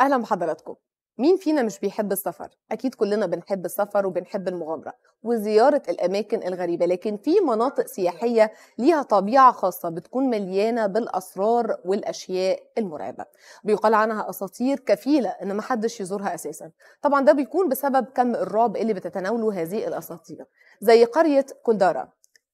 اهلا بحضراتكم مين فينا مش بيحب السفر اكيد كلنا بنحب السفر وبنحب المغامره وزياره الاماكن الغريبه لكن في مناطق سياحيه ليها طبيعه خاصه بتكون مليانه بالاسرار والاشياء المرعبه بيقال عنها اساطير كفيله ان ما حدش يزورها اساسا طبعا ده بيكون بسبب كم الرعب اللي بتتناوله هذه الاساطير زي قريه كولدارا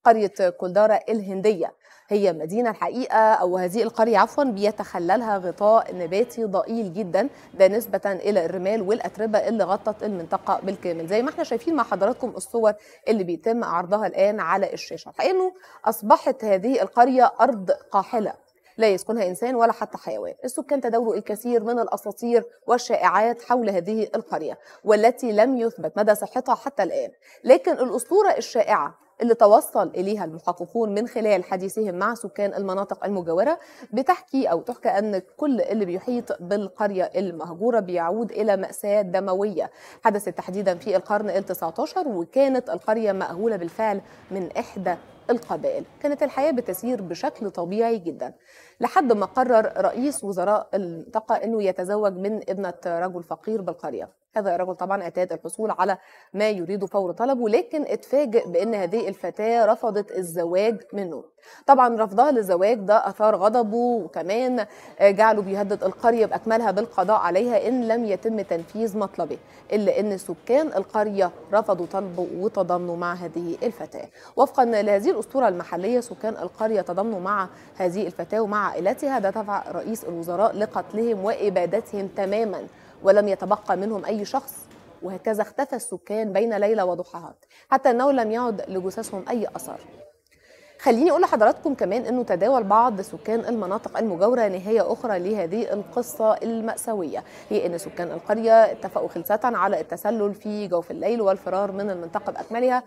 قرية كولدارا الهندية هي مدينة الحقيقة أو هذه القرية عفوا بيتخللها غطاء نباتي ضئيل جدا ده نسبة إلى الرمال والأتربة اللي غطت المنطقة بالكامل زي ما احنا شايفين مع حضراتكم الصور اللي بيتم عرضها الآن على الشاشة فإنه أصبحت هذه القرية أرض قاحلة لا يسكنها إنسان ولا حتى حيوان السكان تداولوا الكثير من الأساطير والشائعات حول هذه القرية والتي لم يثبت مدى صحتها حتى الآن لكن الأسطورة الشائعة اللي توصل إليها المحققون من خلال حديثهم مع سكان المناطق المجاورة بتحكي أو تحكى أن كل اللي بيحيط بالقرية المهجورة بيعود إلى مأساة دموية حدثت تحديدا في القرن ال 19 وكانت القرية مأهولة بالفعل من إحدى القبائل كانت الحياة بتسير بشكل طبيعي جدا لحد ما قرر رئيس وزراء المنطقة أنه يتزوج من ابنة رجل فقير بالقرية هذا الرجل طبعا اعتاد الحصول على ما يريد فور طلبه لكن اتفاجئ بان هذه الفتاه رفضت الزواج منه طبعا رفضها للزواج ده اثار غضبه وكمان آه، جعله بيهدد القريه باكملها بالقضاء عليها ان لم يتم تنفيذ مطلبه الا ان سكان القريه رفضوا طلبه وتضامنوا مع هذه الفتاه وفقا لهذه الاسطوره المحليه سكان القريه تضامنوا مع هذه الفتاه ومع عائلتها ده دفع رئيس الوزراء لقتلهم وابادتهم تماما ولم يتبقى منهم أي شخص وهكذا اختفى السكان بين ليلة وضحاها حتى أنه لم يعد لجثثهم أي أثر خليني أقول لحضراتكم كمان أنه تداول بعض سكان المناطق المجاورة نهاية أخرى لهذه القصة المأساوية هي أن سكان القرية اتفقوا خلسة على التسلل في جوف الليل والفرار من المنطقة بأكملها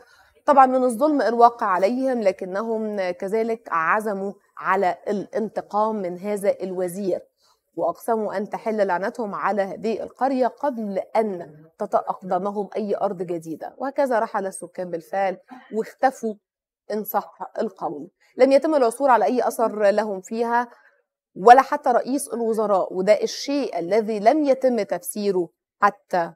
طبعا من الظلم الواقع عليهم لكنهم كذلك عزموا على الانتقام من هذا الوزير وأقسموا أن تحل لعنتهم على هذه القرية قبل أن تتاقدمهم أي أرض جديدة وهكذا رحل السكان بالفعل واختفوا إن صح القول لم يتم العثور على أي أثر لهم فيها ولا حتى رئيس الوزراء وده الشيء الذي لم يتم تفسيره حتى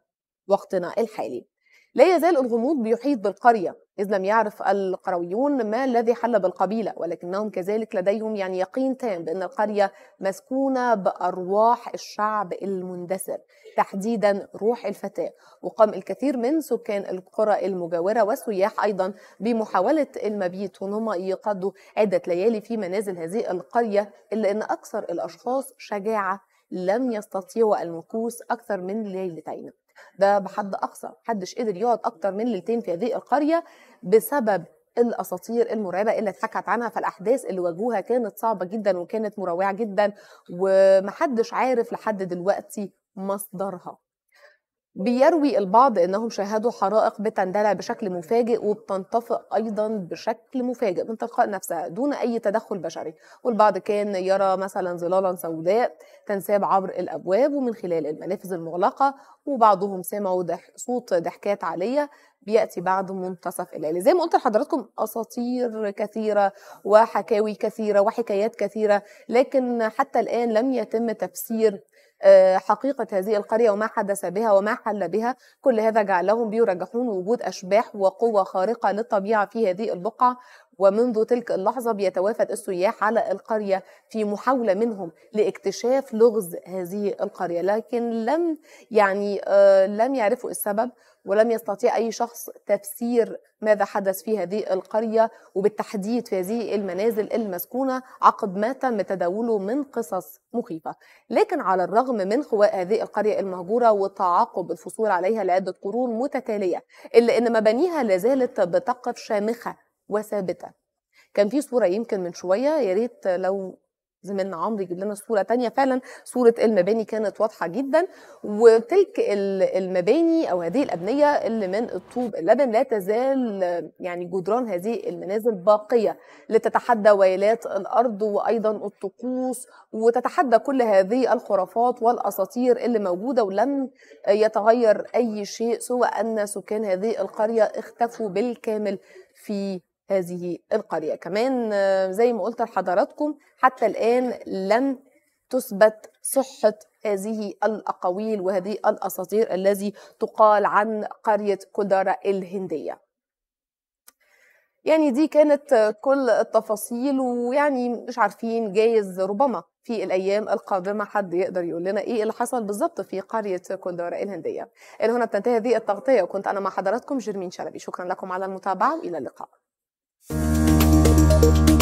وقتنا الحالي لا يزال الغموض بيحيط بالقرية إذ لم يعرف القرويون ما الذي حل بالقبيلة ولكنهم كذلك لديهم يعني يقين تام بأن القرية مسكونة بأرواح الشعب المندثر تحديدا روح الفتاة وقام الكثير من سكان القرى المجاورة والسياح أيضا بمحاولة المبيت وأن يقضوا عدة ليالي في منازل هذه القرية إلا أن أكثر الأشخاص شجاعة لم يستطيعوا المكوث أكثر من ليلتين ده بحد أقصى محدش قدر يقعد أكتر من ليلتين في هذه القرية بسبب الاساطير المرعبه اللي اتحكت عنها فالاحداث اللي واجهوها كانت صعبه جدا وكانت مروعه جدا ومحدش عارف لحد دلوقتي مصدرها بيروي البعض انهم شاهدوا حرائق بتندلع بشكل مفاجئ وبتنطفئ ايضا بشكل مفاجئ من تلقاء نفسها دون اي تدخل بشري والبعض كان يرى مثلا ظلالا سوداء تنساب عبر الابواب ومن خلال المنافذ المغلقه وبعضهم سمعوا دح صوت ضحكات عاليه بياتي بعد منتصف الليل زي ما قلت لحضراتكم اساطير كثيره وحكاوي كثيره وحكايات كثيره لكن حتى الان لم يتم تفسير آه، حقيقة هذه القرية وما حدث بها وما حل بها كل هذا جعلهم بيرجحون وجود أشباح وقوة خارقة للطبيعة في هذه البقعة ومنذ تلك اللحظة بيتوافد السياح على القرية في محاولة منهم لاكتشاف لغز هذه القرية لكن لم يعني آه، لم يعرفوا السبب ولم يستطيع أي شخص تفسير ماذا حدث في هذه القرية وبالتحديد في هذه المنازل المسكونة عقب ما تم تداوله من قصص مخيفة لكن على الرغم من خواء هذه القرية المهجورة وتعاقب الفصول عليها لعدة قرون متتالية إلا أن مبانيها لازالت بتقف شامخة وثابتة كان في صورة يمكن من شوية يا ريت لو زميلنا عمرو يجيب لنا صوره تانية فعلا صوره المباني كانت واضحه جدا وتلك المباني او هذه الابنيه اللي من الطوب اللبن لا تزال يعني جدران هذه المنازل باقيه لتتحدى ويلات الارض وايضا الطقوس وتتحدى كل هذه الخرافات والاساطير اللي موجوده ولم يتغير اي شيء سوى ان سكان هذه القريه اختفوا بالكامل في هذه القرية كمان آه، زي ما قلت لحضراتكم حتى الآن لم تثبت صحة هذه الأقاويل وهذه الأساطير الذي تقال عن قرية كدارة الهندية يعني دي كانت آه، كل التفاصيل ويعني مش عارفين جايز ربما في الايام القادمه حد يقدر يقول لنا ايه اللي حصل بالظبط في قريه كندارة الهنديه اللي هنا بتنتهي هذه التغطيه وكنت انا مع حضراتكم جيرمين شلبي شكرا لكم على المتابعه والى اللقاء Thank you.